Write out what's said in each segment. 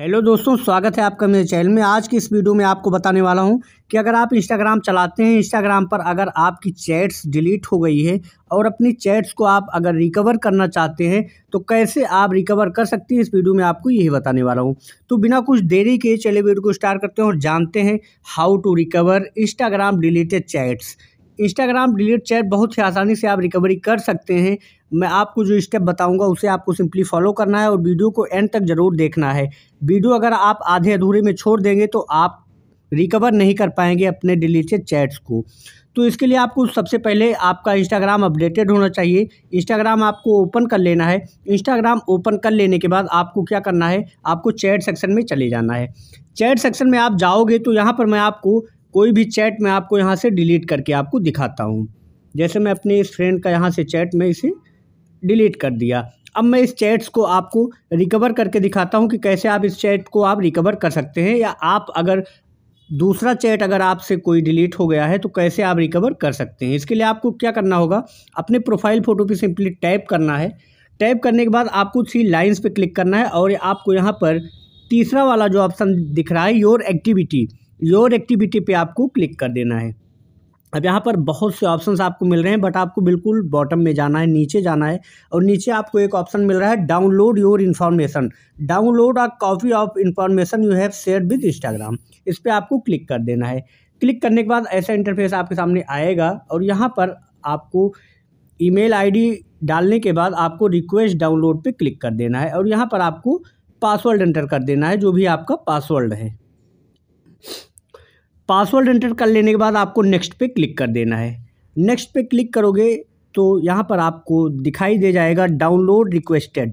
hello दोस्तों स्वागत है आपका मेरे चैनल में आज की इस वीडियो में आपको बताने वाला हूं कि अगर आप इंस्टाग्राम चलाते हैं इंस्टाग्राम पर अगर आपकी चैट्स डिलीट हो गई है और अपनी चैट्स को आप अगर रिकवर करना चाहते हैं तो कैसे आप रिकवर कर सकते हैं इस वीडियो में आपको यही बताने वाला हूँ तो बिना कुछ देरी के चले वीडियो को स्टार्ट करते हैं और जानते हैं how to recover Instagram deleted chats Instagram delete chat बहुत ही आसानी से आप रिकवरी कर सकते हैं मैं आपको जो स्टेप बताऊंगा उसे आपको सिंपली फॉलो करना है और वीडियो को एंड तक ज़रूर देखना है वीडियो अगर आप आधे अधूरे में छोड़ देंगे तो आप रिकवर नहीं कर पाएंगे अपने डिलीटेड चैट्स को तो इसके लिए आपको सबसे पहले आपका इंस्टाग्राम अपडेटेड होना चाहिए इंस्टाग्राम आपको ओपन कर लेना है इंस्टाग्राम ओपन कर लेने के बाद आपको क्या करना है आपको चैट सेक्शन में चले जाना है चैट सेक्शन में आप जाओगे तो यहाँ पर मैं आपको कोई भी चैट मैं आपको यहाँ से डिलीट करके आपको दिखाता हूँ जैसे मैं अपने इस फ्रेंड का यहाँ से चैट में इसे डिलीट कर दिया अब मैं इस चैट्स को आपको रिकवर करके दिखाता हूँ कि कैसे आप इस चैट को आप रिकवर कर सकते हैं या आप अगर दूसरा चैट अगर आपसे कोई डिलीट हो गया है तो कैसे आप रिकवर कर सकते हैं इसके लिए आपको क्या करना होगा अपने प्रोफाइल फ़ोटो पे सिंपली टैप करना है टैप करने के बाद आपको थ्री लाइंस पे क्लिक करना है और आपको यहाँ पर तीसरा वाला जो ऑप्शन दिख रहा है योर एक्टिविटी योर एक्टिविटी पे आपको क्लिक कर देना है अब यहाँ पर बहुत से ऑप्शंस आपको मिल रहे हैं बट आपको बिल्कुल बॉटम में जाना है नीचे जाना है और नीचे आपको एक ऑप्शन मिल रहा है download your information download a copy of information you have share with Instagram इस पर आपको क्लिक कर देना है क्लिक करने के बाद ऐसा इंटरफेस आपके सामने आएगा और यहाँ पर आपको ईमेल आईडी डालने के बाद आपको रिक्वेस्ट डाउनलोड पे क्लिक कर देना है और यहाँ पर आपको पासवर्ड एंटर कर देना है जो भी आपका पासवर्ड है पासवर्ड एंटर कर लेने के बाद आपको नेक्स्ट पे क्लिक कर देना है नेक्स्ट पे क्लिक करोगे तो यहाँ पर आपको दिखाई दे जाएगा डाउनलोड रिक्वेस्टेड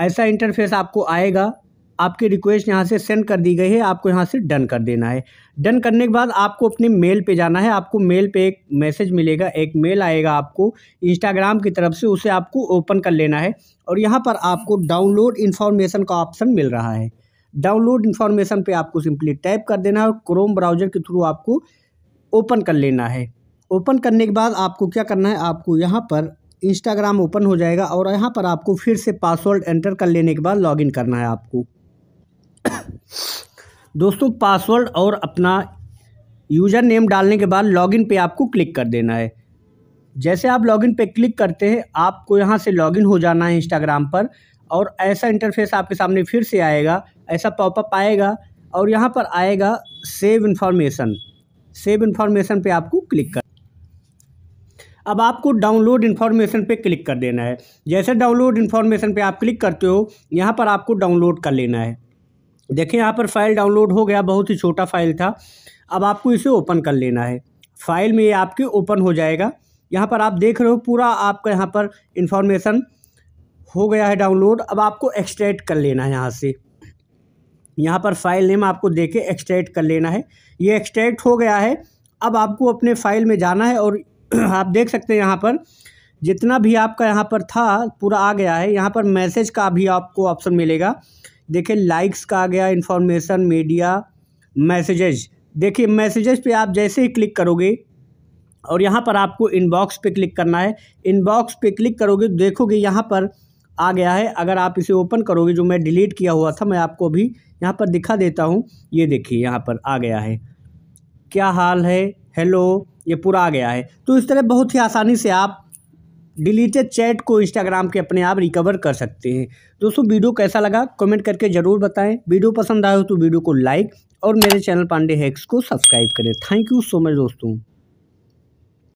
ऐसा इंटरफेस आपको आएगा आपकी रिक्वेस्ट यहाँ से सेंड कर दी गई है आपको यहाँ से डन कर देना है डन करने के बाद आपको अपने मेल पे जाना है आपको मेल पे एक मैसेज मिलेगा एक मेल आएगा आपको इंस्टाग्राम की तरफ से उसे आपको ओपन कर लेना है और यहाँ पर आपको डाउनलोड इन्फॉर्मेशन का ऑप्शन मिल रहा है डाउनलोड इन्फॉर्मेशन पे आपको सिंपली टैप कर देना है और क्रोम ब्राउजर के थ्रू आपको ओपन कर लेना है ओपन करने के बाद आपको क्या करना है आपको यहाँ पर इंस्टाग्राम ओपन हो जाएगा और यहाँ पर आपको फिर से पासवर्ड एंटर कर लेने के बाद लॉगिन करना है आपको दोस्तों पासवर्ड और अपना यूज़र नेम डालने के बाद लॉगिन पे आपको क्लिक कर देना है जैसे आप लॉगिन पे क्लिक करते हैं आपको यहाँ से लॉगिन हो जाना है इंस्टाग्राम पर और ऐसा इंटरफेस आपके सामने फिर से आएगा ऐसा पॉपअप आएगा और यहाँ पर आएगा सेव इन्फॉर्मेशन सेव इन्फॉर्मेशन पे आपको क्लिक कर अब आपको डाउनलोड इन्फॉर्मेशन पे क्लिक कर देना है जैसे डाउनलोड इन्फॉर्मेशन पे आप क्लिक करते हो यहाँ पर आपको डाउनलोड कर लेना है देखिए यहाँ पर फ़ाइल डाउनलोड हो गया बहुत ही छोटा फाइल था अब आपको इसे ओपन कर लेना है फाइल में ये आपके ओपन हो जाएगा यहाँ पर आप देख रहे हो पूरा आपका यहाँ पर इन्फॉर्मेशन हो गया है डाउनलोड अब आपको एक्सट्रैक्ट कर लेना है यहाँ से यहाँ पर फाइल नेम आपको दे के एक्सट्रैक्ट कर लेना है ये एक्सट्रैक्ट हो गया है अब आपको अपने फाइल में जाना है और आप देख सकते हैं यहाँ पर जितना भी आपका यहाँ पर था पूरा आ गया है यहाँ पर मैसेज का भी आपको ऑप्शन मिलेगा देखिए लाइक्स का आ गया इन्फॉर्मेशन मीडिया मैसेजेज देखिए मैसेजेस पे आप जैसे ही क्लिक करोगे और यहाँ पर आपको इनबॉक्स पे क्लिक करना है इनबॉक्स पे क्लिक करोगे देखोगे यहाँ पर आ गया है अगर आप इसे ओपन करोगे जो मैं डिलीट किया हुआ था मैं आपको भी यहाँ पर दिखा देता हूँ ये देखिए यहाँ पर आ गया है क्या हाल है हेलो ये पूरा आ गया है तो इस तरह बहुत ही आसानी से आप डिलीटेड चैट को इंस्टाग्राम के अपने आप रिकवर कर सकते हैं दोस्तों वीडियो कैसा लगा कमेंट करके ज़रूर बताएं वीडियो पसंद आए हो तो वीडियो को लाइक और मेरे चैनल पांडे हैक्स को सब्सक्राइब करें थैंक यू सो मच दोस्तों